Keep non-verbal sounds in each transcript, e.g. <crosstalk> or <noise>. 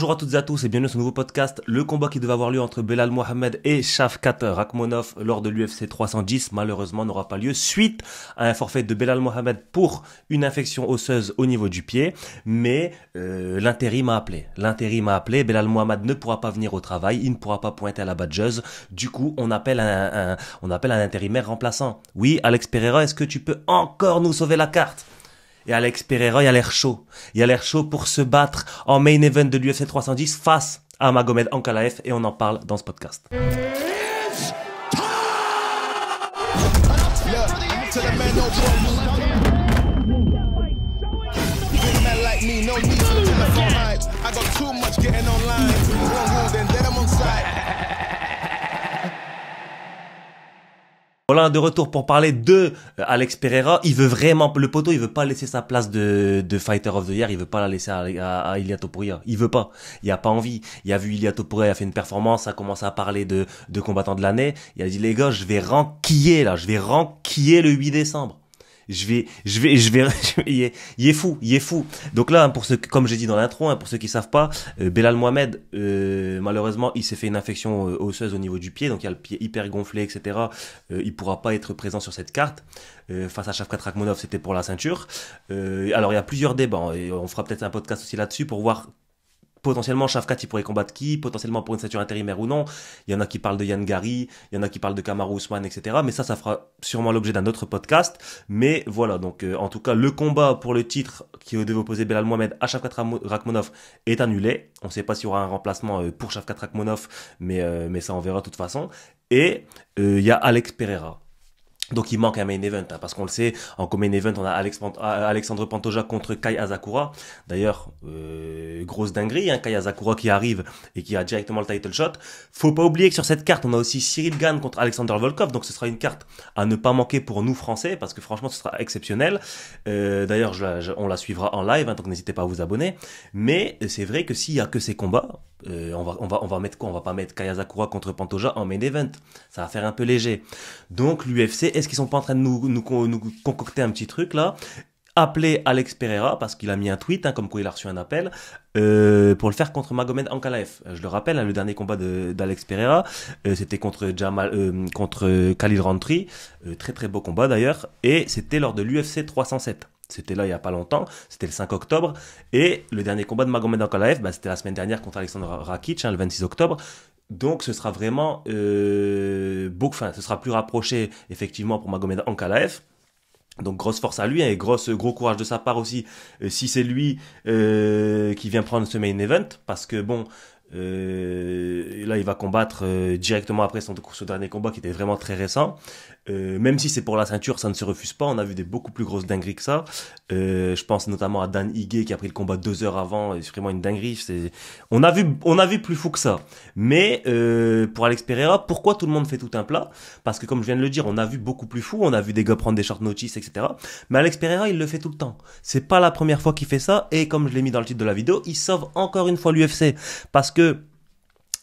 Bonjour à toutes et à tous et bienvenue sur ce nouveau podcast. Le combat qui devait avoir lieu entre Belal Mohamed et Shafkat Rakhmonov lors de l'UFC 310 malheureusement n'aura pas lieu suite à un forfait de Belal Mohamed pour une infection osseuse au niveau du pied. Mais euh, l'intérim m'a appelé. L'intérim m'a appelé. Belal Mohamed ne pourra pas venir au travail. Il ne pourra pas pointer à la badgeuse. Du coup, on appelle un, on appelle un intérimaire remplaçant. Oui, Alex Pereira, est-ce que tu peux encore nous sauver la carte et Alex Pereira, il a l'air chaud. Il a l'air chaud pour se battre en main event de l'UFC 310 face à Magomed Ankalaev et on en parle dans ce podcast. Voilà, de retour pour parler de euh, Alex Pereira. Il veut vraiment le poteau, il veut pas laisser sa place de, fighter of the year, il veut pas la laisser à, à, à Ilia Il veut pas. Il a pas envie. Il a vu Iliato Topuria, il a fait une performance, a commencé à parler de, de combattant de l'année. Il a dit les gars, je vais ranquiller là, je vais ranquiller le 8 décembre je vais, je vais, je vais, <laughs> il, est, fou, il est fou. Donc là, pour ceux, comme j'ai dit dans l'intro, hein, pour ceux qui savent pas, euh, Belal Mohamed, euh, malheureusement, il s'est fait une infection euh, osseuse au niveau du pied, donc il a le pied hyper gonflé, etc. Euh, il pourra pas être présent sur cette carte. face à Shafkat Rakhmonov, c'était pour la ceinture. alors il y a plusieurs débats, hein, et on fera peut-être un podcast aussi là-dessus pour voir Potentiellement, Shafkat, il pourrait combattre qui Potentiellement pour une stature intérimaire ou non Il y en a qui parlent de Yann Gary, il y en a qui parlent de Kamaru Usman etc. Mais ça, ça fera sûrement l'objet d'un autre podcast. Mais voilà, donc euh, en tout cas, le combat pour le titre qui devait opposer Belal Mohamed à Shafkat Rakhmonov est annulé. On ne sait pas s'il y aura un remplacement euh, pour Shafkat Rakhmonov, mais, euh, mais ça, on verra de toute façon. Et il y a Alex Pereira donc il manque un main event, hein, parce qu'on le sait, en main event, on a euh, Alexandre Pantoja contre Kai Azakura. D'ailleurs, euh, grosse dinguerie, hein, Kai Azakura qui arrive et qui a directement le title shot. Faut pas oublier que sur cette carte, on a aussi Cyril Gann contre Alexander Volkov, donc ce sera une carte à ne pas manquer pour nous Français, parce que franchement, ce sera exceptionnel. Euh, d'ailleurs, on la suivra en live, hein, donc n'hésitez pas à vous abonner. Mais c'est vrai que s'il y a que ces combats, on, va, on, va, on va mettre quoi On va pas mettre Kai Azakura contre Pantoja en main event. Ça va faire un peu léger. Donc l'UFC est est-ce qu'ils sont pas en train de nous, concocter un petit truc là appeler Alex Pereira parce qu'il a mis un tweet hein, comme quoi il a reçu un appel euh, pour le faire contre Magomed Ankalaev. Euh, je le rappelle, hein, le dernier combat d'Alex Pereira, euh, c'était contre Jamal, contre Khalil Rantri, très très beau combat d'ailleurs, et c'était lors de l'UFC 307. C'était là il y a pas longtemps, c'était le 5 octobre, et le dernier combat de Magomed Ankalaev, bah, c'était la semaine dernière contre Alexandre Rakic, hein, le 26 octobre. Donc, ce sera vraiment euh, beaucoup, enfin, ce sera plus rapproché effectivement pour Magomed Ankalaev. Donc grosse force à lui hein, et grosse gros courage de sa part aussi euh, si c'est lui euh, qui vient prendre ce main event parce que bon euh, et là, il va combattre euh, directement après son, dernier combat qui était vraiment très récent. Euh, même si c'est pour la ceinture, ça ne se refuse pas. On a vu des beaucoup plus grosses dingueries que ça. je pense notamment à Dan Higuet qui a pris le combat deux heures avant. C'est vraiment une dinguerie. C'est... On, a vu, on a vu plus fou que ça. Mais pour Alex Pereira, pourquoi tout le monde fait tout un plat Parce que comme je viens de le dire, on a vu beaucoup plus fou. On a vu des gars prendre des short notice, etc. Mais Alex Pereira, il le fait tout le temps. C'est pas la première fois qu'il fait ça. Et comme je l'ai mis dans le titre de la vidéo, il sauve encore une fois l'UFC. Parce que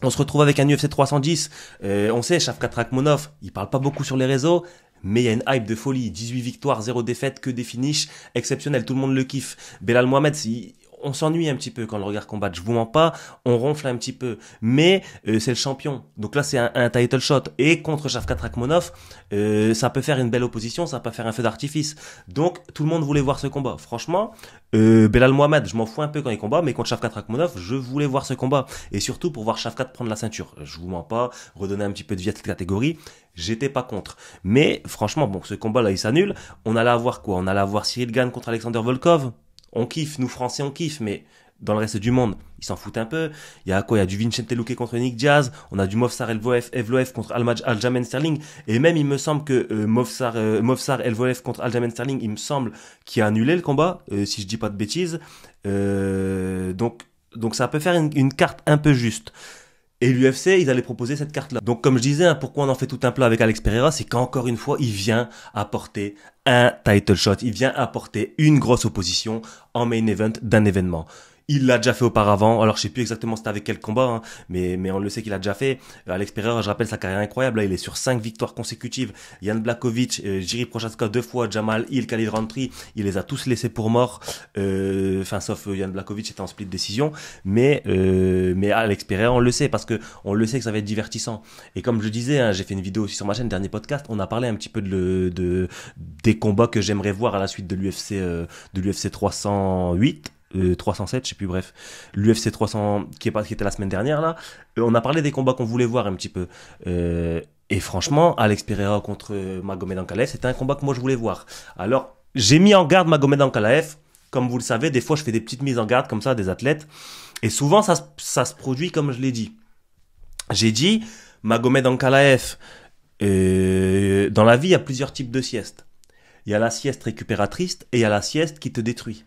on se retrouve avec un UFC 310. Euh, on sait, Shafkat Rakhmonov, il parle pas beaucoup sur les réseaux, mais il y a une hype de folie. 18 victoires, 0 défaites que des finishes exceptionnels. Tout le monde le kiffe. Belal Mohamed, si on s'ennuie un petit peu quand le regard combat, Je vous mens pas, on ronfle un petit peu. Mais euh, c'est le champion. Donc là, c'est un, title shot. Et contre Shafkat Rakhmonov, euh, ça peut faire une belle opposition, ça peut faire un feu d'artifice. Donc tout le monde voulait voir ce combat. Franchement, euh, Belal Mohamed, je m'en fous un peu quand il combat, mais contre Shafkat Rakhmonov, je voulais voir ce combat. Et surtout pour voir Shafkat prendre la ceinture. Je vous mens pas, redonner un petit peu de vie à cette catégorie. J'étais pas contre. Mais franchement, bon, ce combat-là, il s'annule. On allait avoir quoi On allait avoir Cyril Gann contre Alexander Volkov on kiffe, nous Français, on kiffe, mais dans le reste du monde, ils s'en foutent un peu. Il y a quoi Il y a du Vincent Luque contre Nick Diaz, on a du Mofsar Elvoef, contre Almaj, Aljamain Sterling, et même il me semble que Movsar euh, Mofsar, euh, contre Aljamain Sterling, il me semble qu'il a annulé le combat, euh, si je dis pas de bêtises. Euh, donc, donc ça peut faire une carte un peu juste. Et l'UFC, ils allaient proposer cette carte-là. Donc comme je disais, hein, pourquoi on en fait tout un plat avec Alex Pereira, c'est qu'encore une fois, il vient apporter un title shot, il vient apporter une grosse opposition en main event d'un événement il l'a déjà fait auparavant. Alors je sais plus exactement c'était avec quel combat, hein, mais mais on le sait qu'il a déjà fait. à euh, l'expérience, je rappelle sa carrière incroyable. Là, il est sur cinq victoires consécutives. Yann Blakovic, euh, Jiri Prochaska deux fois, Jamal Hill, Khalid Rantri, il les a tous laissés pour mort. Euh, enfin sauf Yann Blakovic était en split décision, mais euh, mais à on le sait parce que on le sait que ça va être divertissant. Et comme je disais, hein, j'ai fait une vidéo aussi sur ma chaîne, dernier podcast, on a parlé un petit peu de, de des combats que j'aimerais voir à la suite de l'UFC de l'UFC 308 307, euh, je sais plus, bref, l'UFC 300 qui, est pas, qui était la semaine dernière là, euh, on a parlé des combats qu'on voulait voir un petit peu. Euh, et franchement, Alex Pereira contre Magomed Ankalaev, c'était un combat que moi je voulais voir. Alors, j'ai mis en garde Magomed Ankalaev. Comme vous le savez, des fois je fais des petites mises en garde comme ça des athlètes. Et souvent ça, se produit comme je l'ai dit. J'ai dit, Magomed Ankalaev, dans la vie, il y a plusieurs types de siestes. Il y a la sieste récupératrice et il y a la sieste qui te détruit.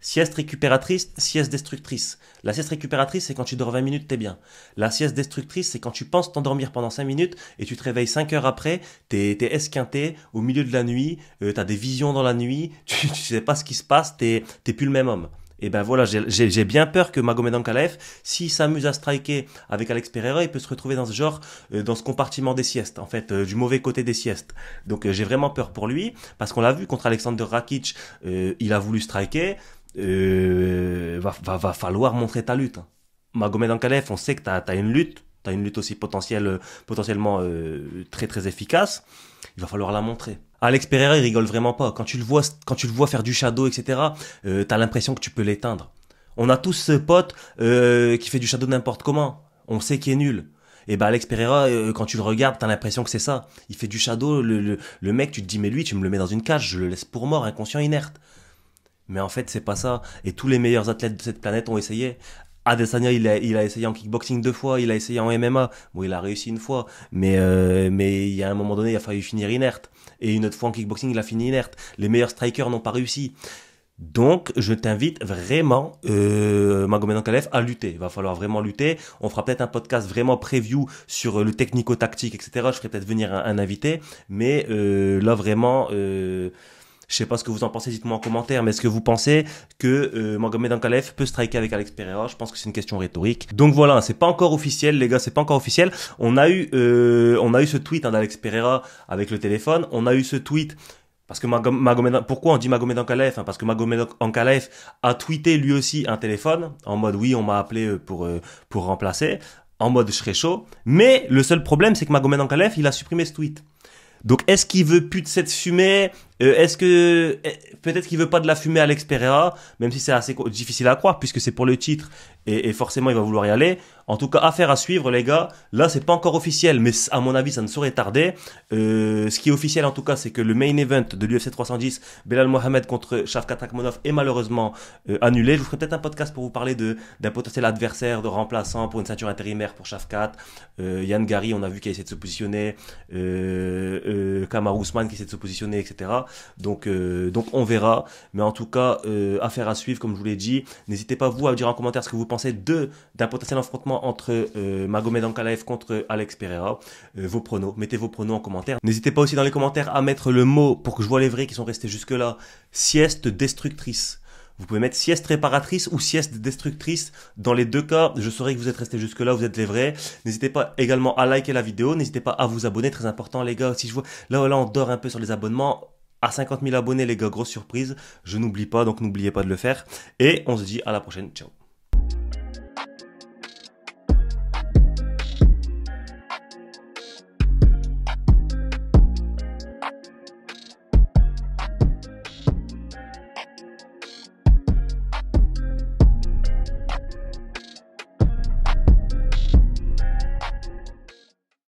Sieste récupératrice, sieste destructrice. La sieste récupératrice, c'est quand tu dors 20 minutes, t'es bien. La sieste destructrice, c'est quand tu penses t'endormir pendant 5 minutes et tu te réveilles 5 heures après, t'es esquinté au milieu de la nuit, euh, t'as des visions dans la nuit, <laughs> tu, ne sais pas ce qui se passe, t'es plus le même homme. Et ben voilà, j'ai bien peur que Magomed Ankalaev, s'il s'amuse à striker avec Alex Pereira, il peut se retrouver dans ce genre, euh, dans ce compartiment des siestes, en fait, euh, du mauvais côté des siestes. Donc euh, j'ai vraiment peur pour lui, parce qu'on l'a vu contre Alexander Rakic, il a voulu striker, va, va, va, falloir montrer ta lutte. Hein. Magomed Ankalaev, on sait que tu as, une lutte, tu as une lutte aussi potentielle, potentiellement très très efficace, il va falloir la montrer. Alex Pereira, il rigole vraiment pas. Quand tu le vois, quand tu le vois faire du shadow, etc., euh, t'as l'impression que tu peux l'éteindre. On a tous ce pote euh, qui fait du shadow n'importe comment. On sait qu'il est nul. Et eh bah ben, Alex Pereira, euh, quand tu le regardes, t'as l'impression que c'est ça. Il fait du shadow, le, le, mec, tu te dis mais lui, tu me le mets dans une cage, je le laisse pour mort, inconscient, inerte. Mais en fait, c'est pas ça. Et tous les meilleurs athlètes de cette planète ont essayé. Adesanya, il a, il a essayé en kickboxing deux fois, il a essayé en MMA. Bon, il a réussi une fois, mais euh, mais il y a un moment donné, il a fallu finir inerte. Et une autre fois en kickboxing, il a fini inerte. Les meilleurs strikers n'ont pas réussi. Donc, je t'invite vraiment, euh, Magomed Kalef, à lutter. Il va falloir vraiment lutter. On fera peut-être un podcast vraiment preview sur le technico-tactique, etc. Je ferai peut-être venir un, un invité. Mais euh, là, vraiment... Euh, je sais pas ce que vous en pensez, dites-moi en commentaire, mais est-ce que vous pensez que euh, Magomed Ankalaev peut striker avec Alex Pereira Je pense que c'est une question rhétorique. Donc voilà, c'est pas encore officiel, les gars, c'est pas encore officiel. On a eu, euh, on a eu ce tweet hein, d'Alex Pereira avec le téléphone. On a eu ce tweet parce que Magomed, pourquoi on dit Magomed Ankalaev hein Parce que Magomed Ankalaev a tweeté lui aussi un téléphone en mode oui, on m'a appelé euh, pour pour remplacer, en mode je serai chaud. Mais le seul problème, c'est que Magomed Ankalaev, il a supprimé ce tweet. Donc est-ce qu'il veut plus de cette fumée euh, est-ce que eh, peut-être qu'il veut pas de la fumée à Alex même si c'est assez difficile à croire puisque c'est pour le titre et, forcément il va vouloir y aller. En tout cas, affaire à suivre les gars. Là, c'est pas encore officiel, mais à mon avis, ça ne saurait tarder. Euh, ce qui est officiel en tout cas, c'est que le main event de l'UFC 310, Belal Mohamed contre Shafkat Akhmonov est malheureusement euh, annulé. Je vous ferai peut-être un podcast pour vous parler de d'un potentiel adversaire, de remplaçant pour une ceinture intérimaire pour Shavkat. Yann Gary, on a vu qu'il a essayé de se positionner, Kamar Ousmane qui de se positionner, etc. Donc, euh, donc on verra. Mais en tout cas, euh, affaire à suivre, comme je vous l'ai dit. N'hésitez pas, vous, à me dire en commentaire ce que vous pensez de d'un potentiel affrontement entre euh, Magomed Ankalaev contre Alex Pereira. vos pronos, mettez vos pronos en commentaire. N'hésitez pas aussi dans les commentaires à mettre le mot pour que je vois les vrais qui sont restés jusque-là. Sieste destructrice. Vous pouvez mettre sieste réparatrice ou sieste destructrice. Dans les deux cas, je saurai que vous êtes restés jusque-là, vous êtes les vrais. N'hésitez pas également à liker la vidéo, n'hésitez pas à vous abonner, très important les gars. Si je vois, là, là, on dort un peu sur les abonnements à 50 000 abonnés, les gars, grosse surprise. Je n'oublie pas, donc n'oubliez pas de le faire. Et on se dit à la prochaine. Ciao.